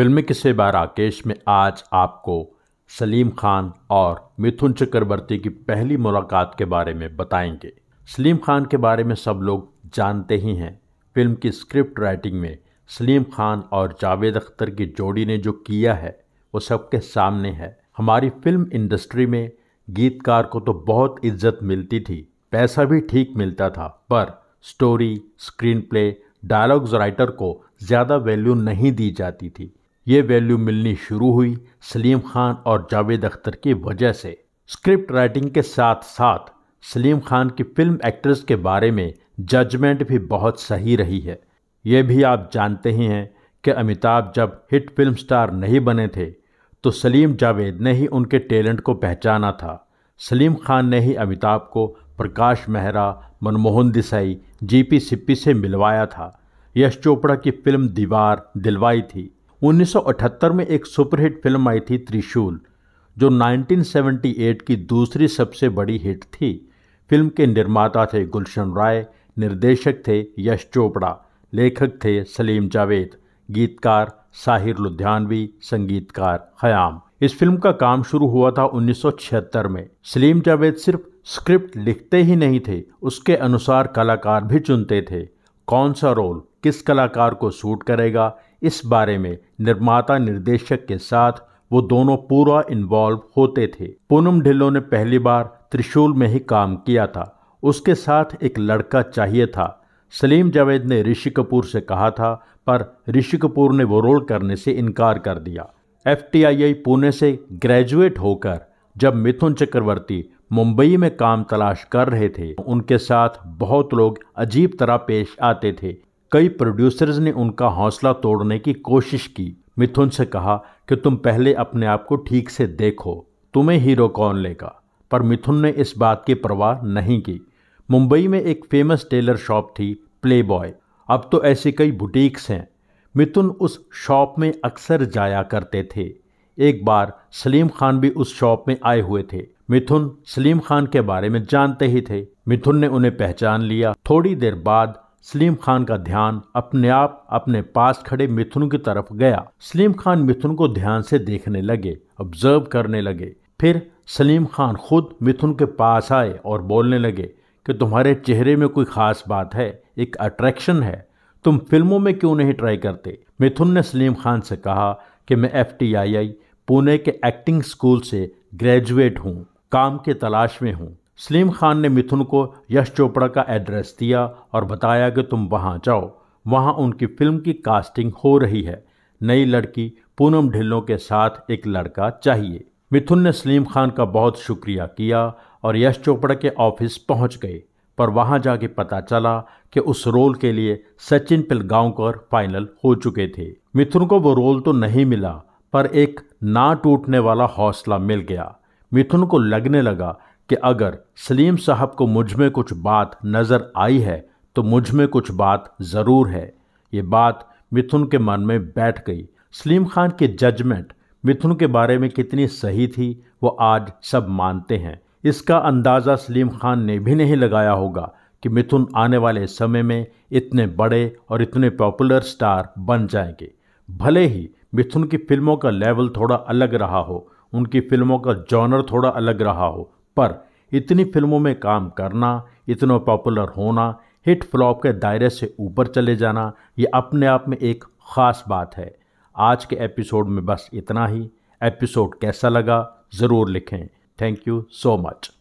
film किस्से बार राकेश में आज आपको सलीम खान और मिथुन चक्रवर्ती की पहली मुलाकात के बारे में बताएंगे सलीम खान के बारे में सब लोग जानते ही हैं फिल्म की स्क्रिप्ट राइटिंग में सलीम खान और जावेद अख्तर की जोड़ी ने जो किया है वो सबके सामने है हमारी फिल्म इंडस्ट्री में गीतकार को तो बहुत इज्जत मिलती थी पैसा भी ठीक मिलता था पर story screenplay dialogues writer को ज़्यादा वैल्यू नहीं दी जाती थी ये वैल्यू मिलनी शुरू हुई सलीम खान और जावेद अख्तर की वजह से स्क्रिप्ट राइटिंग के साथ साथ सलीम खान की फिल्म एक्ट्रेस के बारे में जजमेंट भी बहुत सही रही है ये भी आप जानते ही हैं कि अमिताभ जब हिट फिल्म स्टार नहीं बने थे तो सलीम जावेद ने ही उनके टैलेंट को पहचाना था सलीम खान ने ही अमिताभ को प्रकाश मेहरा मनमोहन देसाई जीपी सिप्पी से मिलवाया था यश चोपड़ा की फिल्म दीवार दिलवाई थी 1978 में एक सुपरहिट फिल्म आई थी त्रिशूल जो 1978 की दूसरी सबसे बड़ी हिट थी फिल्म के निर्माता थे गुलशन राय निर्देशक थे यश चोपड़ा लेखक थे सलीम जावेद गीतकार साहिर लुधियानवी संगीतकार खयाम इस फिल्म का काम शुरू हुआ था 1976 में सलीम जावेद सिर्फ स्क्रिप्ट लिखते ही नहीं थे उसके अनुसार कलाकार भी चुनते थे कौन सा रोल किस कलाकार को सूट करेगा इस बारे में निर्माता निर्देशक के साथ वो दोनों पूरा इन्वॉल्व होते थे पूनम ढिल्लो ने पहली बार त्रिशूल में ही काम किया था उसके साथ एक लड़का चाहिए था सलीम जावेद ने ऋषि कपूर से कहा था पर ऋषि कपूर ने वो रोल करने से इनकार कर दिया एफ पुणे से ग्रेजुएट होकर जब मिथुन चक्रवर्ती मुंबई में काम तलाश कर रहे थे उनके साथ बहुत लोग अजीब तरह पेश आते थे कई प्रोड्यूसर्स ने उनका हौसला तोड़ने की कोशिश की मिथुन से कहा कि तुम पहले अपने आप को ठीक से देखो तुम्हें हीरो कौन लेगा पर मिथुन ने इस बात की परवाह नहीं की मुंबई में एक फेमस टेलर शॉप थी प्ले बॉय अब तो ऐसी कई बुटीक्स हैं मिथुन उस शॉप में अक्सर जाया करते थे एक बार सलीम खान भी उस शॉप में आए हुए थे मिथुन सलीम खान के बारे में जानते ही थे मिथुन ने उन्हें पहचान लिया थोड़ी देर बाद सलीम खान का ध्यान अपने आप अपने पास खड़े मिथुन की तरफ गया सलीम खान मिथुन को ध्यान से देखने लगे ऑब्जर्व करने लगे फिर सलीम खान खुद मिथुन के पास आए और बोलने लगे कि तुम्हारे चेहरे में कोई खास बात है एक अट्रैक्शन है तुम फिल्मों में क्यों नहीं ट्राई करते मिथुन ने सलीम खान से कहा कि मैं एफ पुणे के एक्टिंग स्कूल से ग्रेजुएट हूँ काम के तलाश में हूँ सलीम खान ने मिथुन को यश चोपड़ा का एड्रेस दिया और बताया कि तुम वहाँ जाओ वहाँ उनकी फिल्म की कास्टिंग हो रही है नई लड़की पूनम ढिल्लों के साथ एक लड़का चाहिए मिथुन ने सलीम खान का बहुत शुक्रिया किया और यश चोपड़ा के ऑफिस पहुंच गए पर वहां जाके पता चला कि उस रोल के लिए सचिन पिलगांवकर फाइनल हो चुके थे मिथुन को वो रोल तो नहीं मिला पर एक ना टूटने वाला हौसला मिल गया मिथुन को लगने लगा कि अगर सलीम साहब को मुझ में कुछ बात नज़र आई है तो मुझ में कुछ बात ज़रूर है ये बात मिथुन के मन में बैठ गई सलीम खान की जजमेंट मिथुन के बारे में कितनी सही थी वो आज सब मानते हैं इसका अंदाज़ा सलीम खान ने भी नहीं लगाया होगा कि मिथुन आने वाले समय में इतने बड़े और इतने पॉपुलर स्टार बन जाएंगे भले ही मिथुन की फिल्मों का लेवल थोड़ा अलग रहा हो उनकी फिल्मों का जॉनर थोड़ा अलग रहा हो पर इतनी फिल्मों में काम करना इतना पॉपुलर होना हिट फ्लॉप के दायरे से ऊपर चले जाना ये अपने आप में एक ख़ास बात है आज के एपिसोड में बस इतना ही एपिसोड कैसा लगा ज़रूर लिखें थैंक यू सो मच